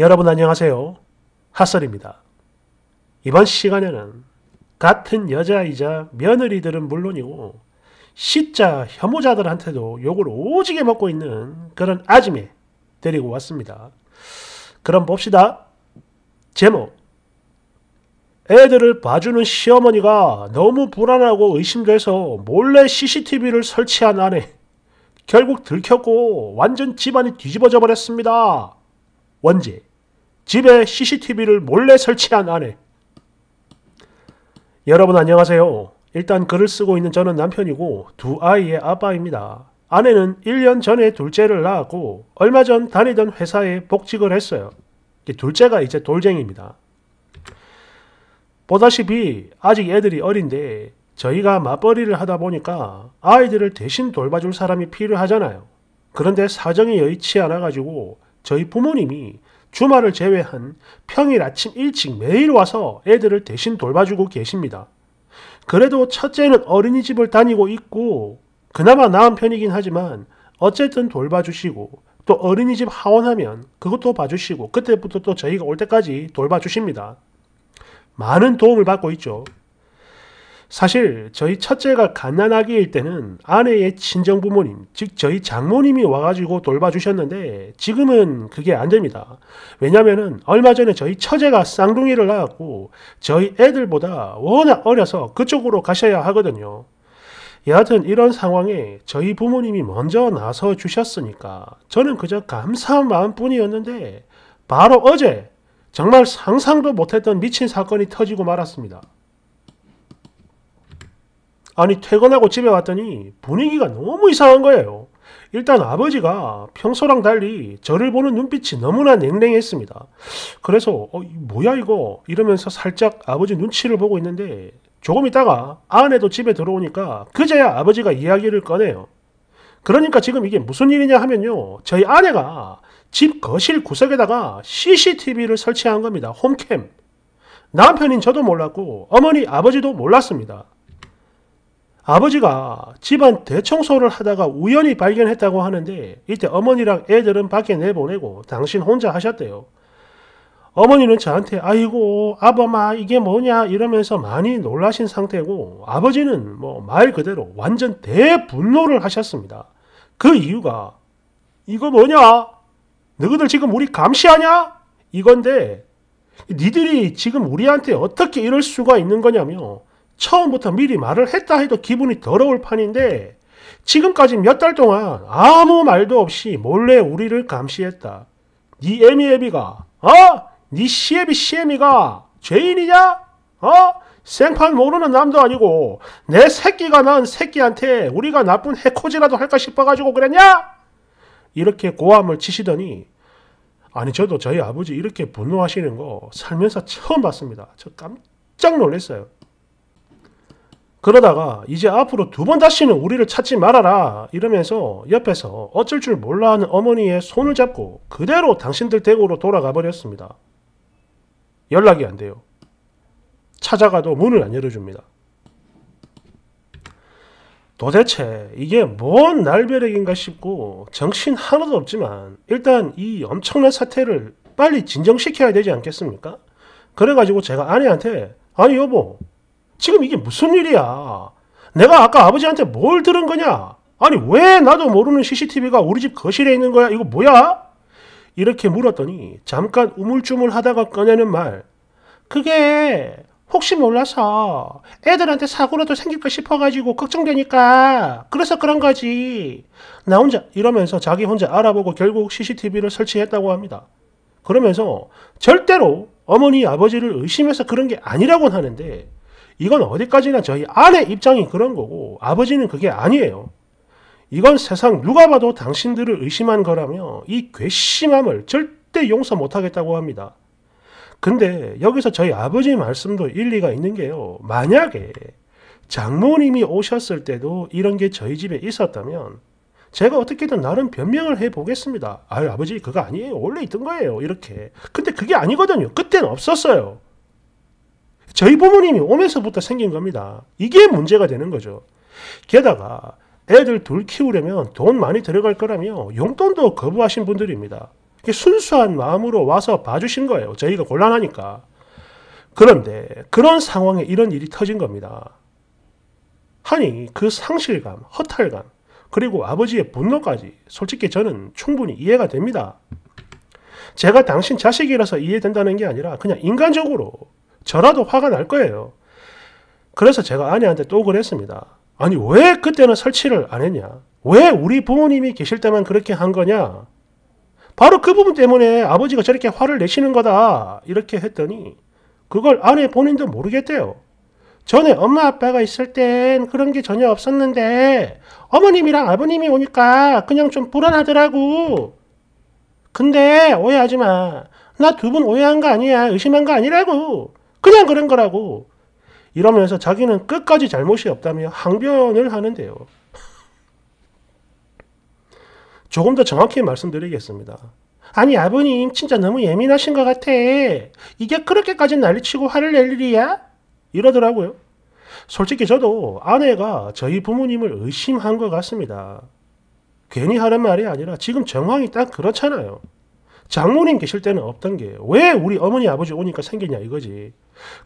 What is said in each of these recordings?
여러분 안녕하세요. 핫설입니다. 이번 시간에는 같은 여자이자 며느리들은 물론이고 시자 혐오자들한테도 욕을 오지게 먹고 있는 그런 아지매 데리고 왔습니다. 그럼 봅시다. 제목 애들을 봐주는 시어머니가 너무 불안하고 의심돼서 몰래 CCTV를 설치한 아내 결국 들켰고 완전 집안이 뒤집어져 버렸습니다. 원제 집에 CCTV를 몰래 설치한 아내. 여러분 안녕하세요. 일단 글을 쓰고 있는 저는 남편이고 두 아이의 아빠입니다. 아내는 1년 전에 둘째를 낳았고 얼마 전 다니던 회사에 복직을 했어요. 둘째가 이제 돌쟁입니다 보다시피 아직 애들이 어린데 저희가 맞벌이를 하다 보니까 아이들을 대신 돌봐줄 사람이 필요하잖아요. 그런데 사정이 여의치 않아가지고 저희 부모님이 주말을 제외한 평일 아침 일찍 매일 와서 애들을 대신 돌봐주고 계십니다. 그래도 첫째는 어린이집을 다니고 있고 그나마 나은 편이긴 하지만 어쨌든 돌봐주시고 또 어린이집 하원하면 그것도 봐주시고 그때부터 또 저희가 올 때까지 돌봐주십니다. 많은 도움을 받고 있죠. 사실 저희 첫째가 갓난아기일 때는 아내의 친정 부모님, 즉 저희 장모님이 와가지고 돌봐주셨는데 지금은 그게 안 됩니다. 왜냐면은 얼마 전에 저희 처제가 쌍둥이를 낳았고 저희 애들보다 워낙 어려서 그쪽으로 가셔야 하거든요. 여하튼 이런 상황에 저희 부모님이 먼저 나서 주셨으니까 저는 그저 감사한 마음뿐이었는데 바로 어제 정말 상상도 못했던 미친 사건이 터지고 말았습니다. 아니 퇴근하고 집에 왔더니 분위기가 너무 이상한 거예요. 일단 아버지가 평소랑 달리 저를 보는 눈빛이 너무나 냉랭했습니다. 그래서 어, 뭐야 이거 이러면서 살짝 아버지 눈치를 보고 있는데 조금 있다가 아내도 집에 들어오니까 그제야 아버지가 이야기를 꺼내요. 그러니까 지금 이게 무슨 일이냐 하면요. 저희 아내가 집 거실 구석에다가 CCTV를 설치한 겁니다. 홈캠. 남편인 저도 몰랐고 어머니 아버지도 몰랐습니다. 아버지가 집안 대청소를 하다가 우연히 발견했다고 하는데 이때 어머니랑 애들은 밖에 내보내고 당신 혼자 하셨대요. 어머니는 저한테 아이고 아범아 이게 뭐냐 이러면서 많이 놀라신 상태고 아버지는 뭐 말 그대로 완전 대분노를 하셨습니다. 그 이유가 이거 뭐냐? 너희들 지금 우리 감시하냐? 이건데 니들이 지금 우리한테 어떻게 이럴 수가 있는 거냐며 처음부터 미리 말을 했다 해도 기분이 더러울 판인데 지금까지 몇 달 동안 아무 말도 없이 몰래 우리를 감시했다. 니 애미 애비가 어? 니 시애비 시애미가 죄인이냐? 어? 생판 모르는 남도 아니고 내 새끼가 낳은 새끼한테 우리가 나쁜 해코지라도 할까 싶어가지고 그랬냐? 이렇게 고함을 치시더니 아니 저도 저희 아버지 이렇게 분노하시는 거 살면서 처음 봤습니다. 저 깜짝 놀랐어요. 그러다가 이제 앞으로 두 번 다시는 우리를 찾지 말아라 이러면서 옆에서 어쩔 줄 몰라 하는 어머니의 손을 잡고 그대로 당신들 댁으로 돌아가 버렸습니다. 연락이 안 돼요. 찾아가도 문을 안 열어줍니다. 도대체 이게 뭔 날벼락인가 싶고 정신 하나도 없지만 일단 이 엄청난 사태를 빨리 진정시켜야 되지 않겠습니까? 그래가지고 제가 아내한테 아니 여보 지금 이게 무슨 일이야? 내가 아까 아버지한테 뭘 들은 거냐? 아니 왜 나도 모르는 CCTV가 우리 집 거실에 있는 거야? 이거 뭐야? 이렇게 물었더니 잠깐 우물쭈물하다가 꺼내는 말. 그게 혹시 몰라서 애들한테 사고라도 생길까 싶어가지고 걱정되니까 그래서 그런 거지. 나 혼자 이러면서 자기 혼자 알아보고 결국 CCTV를 설치했다고 합니다. 그러면서 절대로 어머니 아버지를 의심해서 그런 게 아니라고 하는데 이건 어디까지나 저희 아내 입장이 그런 거고 아버지는 그게 아니에요. 이건 세상 누가 봐도 당신들을 의심한 거라며 이 괘씸함을 절대 용서 못하겠다고 합니다. 근데 여기서 저희 아버지 말씀도 일리가 있는 게요. 만약에 장모님이 오셨을 때도 이런 게 저희 집에 있었다면 제가 어떻게든 나름 변명을 해보겠습니다. 아유, 아버지, 그거 아니에요. 원래 있던 거예요. 이렇게. 근데 그게 아니거든요. 그때는 없었어요. 저희 부모님이 오면서부터 생긴 겁니다. 이게 문제가 되는 거죠. 게다가 애들 둘 키우려면 돈 많이 들어갈 거라며 용돈도 거부하신 분들입니다. 순수한 마음으로 와서 봐주신 거예요. 저희가 곤란하니까. 그런데 그런 상황에 이런 일이 터진 겁니다. 하니 그 상실감, 허탈감, 그리고 아버지의 분노까지 솔직히 저는 충분히 이해가 됩니다. 제가 당신 자식이라서 이해된다는 게 아니라 그냥 인간적으로 저라도 화가 날 거예요. 그래서 제가 아내한테 또 그랬습니다. 아니 왜 그때는 설치를 안 했냐? 왜 우리 부모님이 계실 때만 그렇게 한 거냐? 바로 그 부분 때문에 아버지가 저렇게 화를 내시는 거다 이렇게 했더니 그걸 아내 본인도 모르겠대요. 전에 엄마 아빠가 있을 땐 그런 게 전혀 없었는데 어머님이랑 아버님이 오니까 그냥 좀 불안하더라고. 근데 오해하지 마. 나 두 분 오해한 거 아니야. 의심한 거 아니라고. 그냥 그런 거라고. 이러면서 자기는 끝까지 잘못이 없다며 항변을 하는데요. 조금 더 정확히 말씀드리겠습니다. 아니 아버님 진짜 너무 예민하신 것 같아. 이게 그렇게까지 난리치고 화를 낼 일이야? 이러더라고요. 솔직히 저도 아내가 저희 부모님을 의심한 것 같습니다. 괜히 하는 말이 아니라 지금 정황이 딱 그렇잖아요. 장모님 계실 때는 없던 게 왜 우리 어머니 아버지 오니까 생기냐 이거지.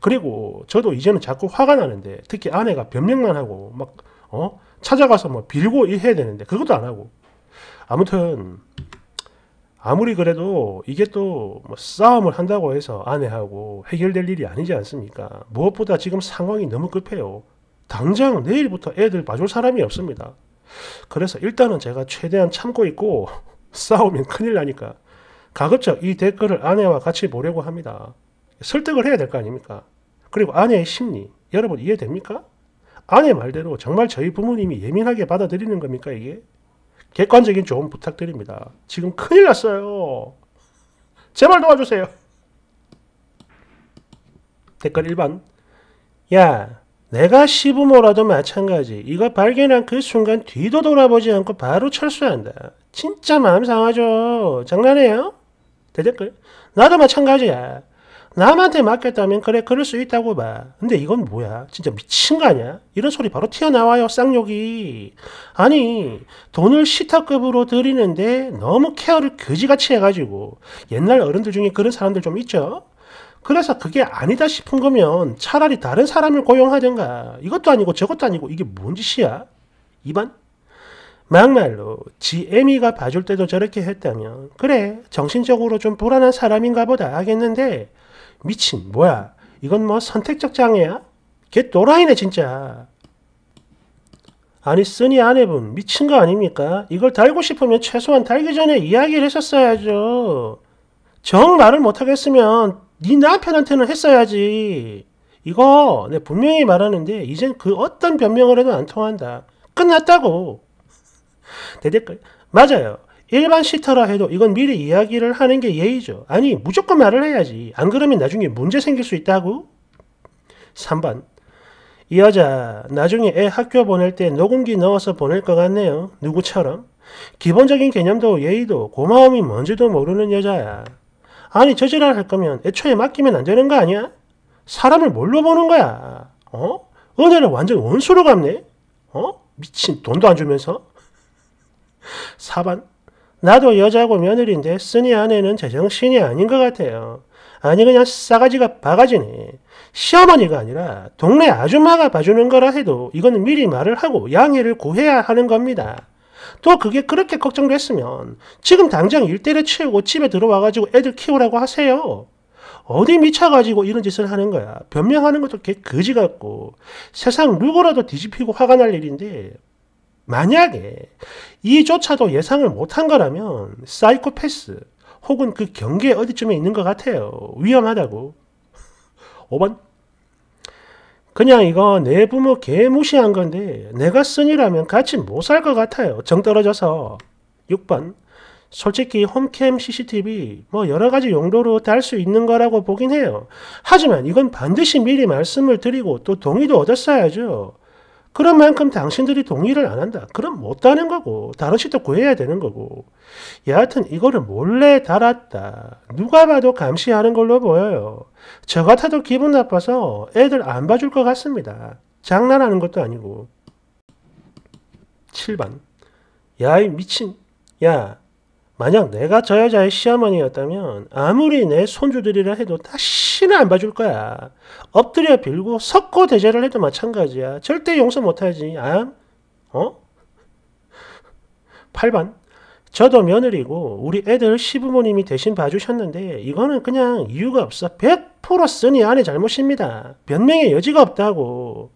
그리고 저도 이제는 자꾸 화가 나는데 특히 아내가 변명만 하고 막 어? 찾아가서 뭐 빌고 해야 되는데 그것도 안 하고 아무튼 아무리 그래도 이게 또뭐 싸움을 한다고 해서 아내하고 해결될 일이 아니지 않습니까? 무엇보다 지금 상황이 너무 급해요. 당장 내일부터 애들 봐줄 사람이 없습니다. 그래서 일단은 제가 최대한 참고 있고 싸우면 큰일 나니까 가급적 이 댓글을 아내와 같이 보려고 합니다. 설득을 해야 될 거 아닙니까? 그리고 아내의 심리, 여러분 이해됩니까? 아내 말대로 정말 저희 부모님이 예민하게 받아들이는 겁니까, 이게? 객관적인 조언 부탁드립니다. 지금 큰일 났어요. 제발 도와주세요. 댓글 1번. 야, 내가 시부모라도 마찬가지. 이거 발견한 그 순간 뒤도 돌아보지 않고 바로 철수한다. 진짜 마음 상하죠. 장난해요? 되댓글? 나도 마찬가지야. 남한테 맡겼다면 그래 그럴 수 있다고 봐. 근데 이건 뭐야? 진짜 미친 거 아니야? 이런 소리 바로 튀어나와요 쌍욕이. 아니 돈을 시타급으로 드리는데 너무 케어를 거지같이 해가지고 옛날 어른들 중에 그런 사람들 좀 있죠? 그래서 그게 아니다 싶은 거면 차라리 다른 사람을 고용하든가 이것도 아니고 저것도 아니고 이게 뭔 짓이야? 이반? 막말로 지 애미가 봐줄 때도 저렇게 했다면 그래 정신적으로 좀 불안한 사람인가 보다 하겠는데 미친 뭐야 이건 뭐 선택적 장애야? 걔 또라이네 진짜. 아니 쓰니 아내분 미친 거 아닙니까? 이걸 달고 싶으면 최소한 달기 전에 이야기를 했었어야죠. 정 말을 못하겠으면 네 남편한테는 했어야지. 이거 내 분명히 말하는데 이젠 그 어떤 변명을 해도 안 통한다. 끝났다고. 대댓글. 맞아요. 일반 시터라 해도 이건 미리 이야기를 하는 게 예의죠. 아니, 무조건 말을 해야지. 안 그러면 나중에 문제 생길 수 있다고? 3번. 이 여자, 나중에 애 학교 보낼 때 녹음기 넣어서 보낼 것 같네요. 누구처럼. 기본적인 개념도 예의도 고마움이 뭔지도 모르는 여자야. 아니, 저지랄 할 거면 애초에 맡기면 안 되는 거 아니야? 사람을 뭘로 보는 거야? 어? 은혜를 완전 원수로 갚네? 어? 미친, 돈도 안 주면서? 4번 나도 여자고 며느리인데 쓰니 아내는 제정신이 아닌 것 같아요. 아니 그냥 싸가지가 바가지니. 시어머니가 아니라 동네 아줌마가 봐주는 거라 해도 이건 미리 말을 하고 양해를 구해야 하는 겁니다. 또 그게 그렇게 걱정됐으면 지금 당장 일대를 치우고 집에 들어와가지고 애들 키우라고 하세요. 어디 미쳐가지고 이런 짓을 하는 거야. 변명하는 것도 개 거지 같고 세상 누구라도 뒤집히고 화가 날 일인데 만약에 이조차도 예상을 못한 거라면 사이코패스 혹은 그 경계 어디쯤에 있는 것 같아요. 위험하다고. 5번. 그냥 이거 내 부모 개 무시한 건데 내가 쓴이라면 같이 못 살 것 같아요. 정 떨어져서. 6번. 솔직히 홈캠 CCTV 뭐 여러 가지 용도로 달 수 있는 거라고 보긴 해요. 하지만 이건 반드시 미리 말씀을 드리고 또 동의도 얻었어야죠. 그런 만큼 당신들이 동의를 안 한다. 그럼 못 따는 거고 다른 시도 구해야 되는 거고 여하튼 이거를 몰래 달았다. 누가 봐도 감시하는 걸로 보여요. 저 같아도 기분 나빠서 애들 안 봐줄 것 같습니다. 장난하는 것도 아니고 7번 야이 미친 야 만약 내가 저 여자의 시어머니였다면 아무리 내 손주들이라 해도 다시는 안 봐줄 거야. 엎드려 빌고 석고 대제를 해도 마찬가지야. 절대 용서 못하지. 아? 어? 8번. 저도 며느리고 우리 애들 시부모님이 대신 봐주셨는데 이거는 그냥 이유가 없어. 100% 쓰니 아내 잘못입니다. 변명의 여지가 없다고.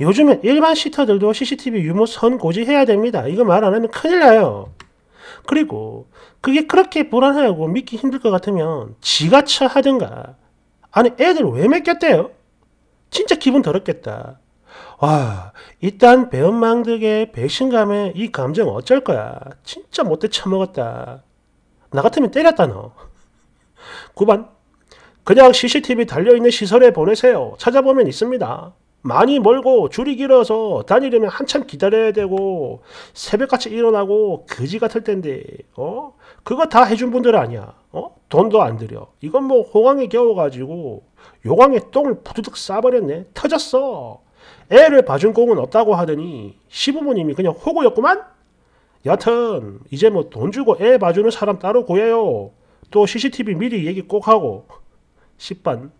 요즘엔 일반 시터들도 CCTV 유무 선고지해야 됩니다. 이거 말 안 하면 큰일 나요. 그리고 그게 그렇게 불안하고 믿기 힘들 것 같으면 지가 처하든가 아니 애들 왜 맡겼대요? 진짜 기분 더럽겠다. 와 일단 배은망덕의 배신감에 이 감정 어쩔 거야. 진짜 못돼 처먹었다. 나 같으면 때렸다 너. 9번 그냥 CCTV 달려있는 시설에 보내세요. 찾아보면 있습니다. 많이 멀고 줄이 길어서 다니려면 한참 기다려야 되고 새벽같이 일어나고 거지 같을 텐데 어 그거 다 해준 분들 아니야 어 돈도 안 들여 이건 뭐 호강에 겨워가지고 요강에 똥을 부두득 싸버렸네 터졌어 애를 봐준 공은 없다고 하더니 시부모님이 그냥 호구였구만 여튼 이제 뭐 돈 주고 애 봐주는 사람 따로 구해요 또 CCTV 미리 얘기 꼭 하고 10반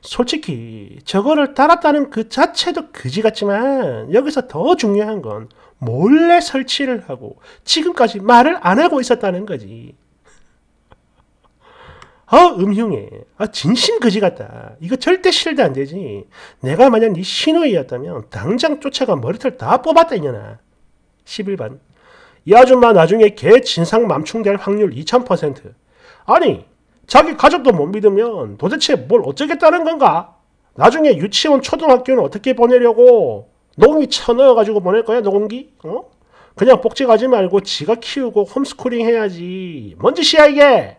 솔직히 저거를 따랐다는 그 자체도 그지 같지만 여기서 더 중요한 건 몰래 설치를 하고 지금까지 말을 안 하고 있었다는 거지. 어 음흉해. 아 진심 그지 같다. 이거 절대 실드 안 되지. 내가 만약 네 신우이였다면 당장 쫓아가 머리털 다 뽑았다 이년아. 11번. 이 아줌마 나중에 개 진상 맘충될 확률 2000%. 아니 자기 가족도 못 믿으면 도대체 뭘 어쩌겠다는 건가? 나중에 유치원 초등학교는 어떻게 보내려고 농이 쳐넣어가지고 보낼 거야 농기? 어? 그냥 복지 가지 말고 지가 키우고 홈스쿨링 해야지 뭔 짓이야 이게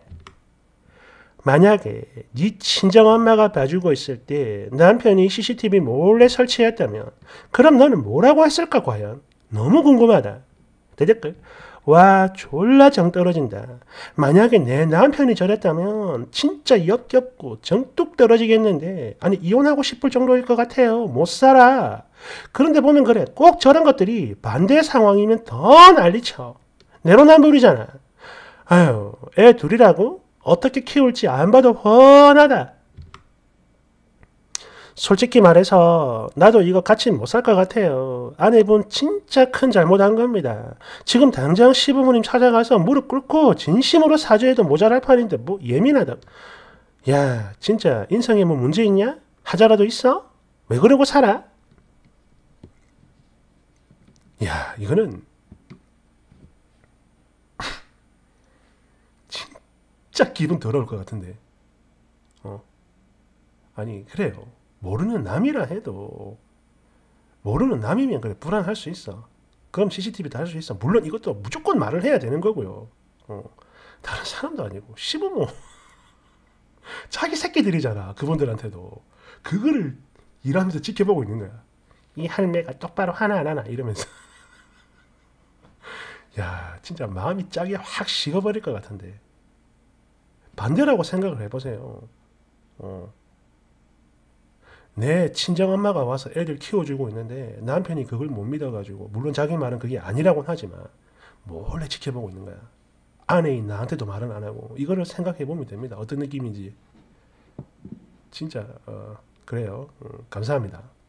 만약에 네 친정엄마가 봐주고 있을 때 남편이 CCTV 몰래 설치했다면 그럼 너는 뭐라고 했을까 과연 너무 궁금하다 대댓글 와 졸라 정 떨어진다. 만약에 내 남편이 저랬다면 진짜 엽겹고 정뚝 떨어지겠는데 아니 이혼하고 싶을 정도일 것 같아요. 못 살아. 그런데 보면 그래 꼭 저런 것들이 반대 상황이면 더 난리쳐. 내로남불이잖아. 아유 애 둘이라고 어떻게 키울지 안 봐도 훤하다. 솔직히 말해서 나도 이거 같이 못 살 것 같아요. 아내분 진짜 큰 잘못한 겁니다. 지금 당장 시부모님 찾아가서 무릎 꿇고 진심으로 사죄해도 모자랄 판인데 뭐 예민하다. 야 진짜 인성에 뭐 문제 있냐? 하자라도 있어? 왜 그러고 살아? 야 이거는 진짜 기분 더러울 것 같은데. 어 아니 그래요. 모르는 남이라 해도 모르는 남이면 그래 불안할 수 있어. 그럼 CCTV 도할 수 있어. 물론 이것도 무조건 말을 해야 되는 거고요. 어. 다른 사람도 아니고 시부모 자기 새끼들이잖아 그분들한테도 그거를 일하면서 지켜보고 있는 거야. 이 할매가 똑바로 하나 안 하나 이러면서 야 진짜 마음이 짜게 확 식어버릴 것 같은데 반대라고 생각을 해보세요. 어. 내 친정엄마가 와서 애들 키워주고 있는데 남편이 그걸 못 믿어가지고 물론 자기 말은 그게 아니라고는 하지만 몰래 지켜보고 있는 거야. 아내인 나한테도 말은 안 하고 이거를 생각해 보면 됩니다. 어떤 느낌인지 진짜 어, 그래요. 음, 감사합니다.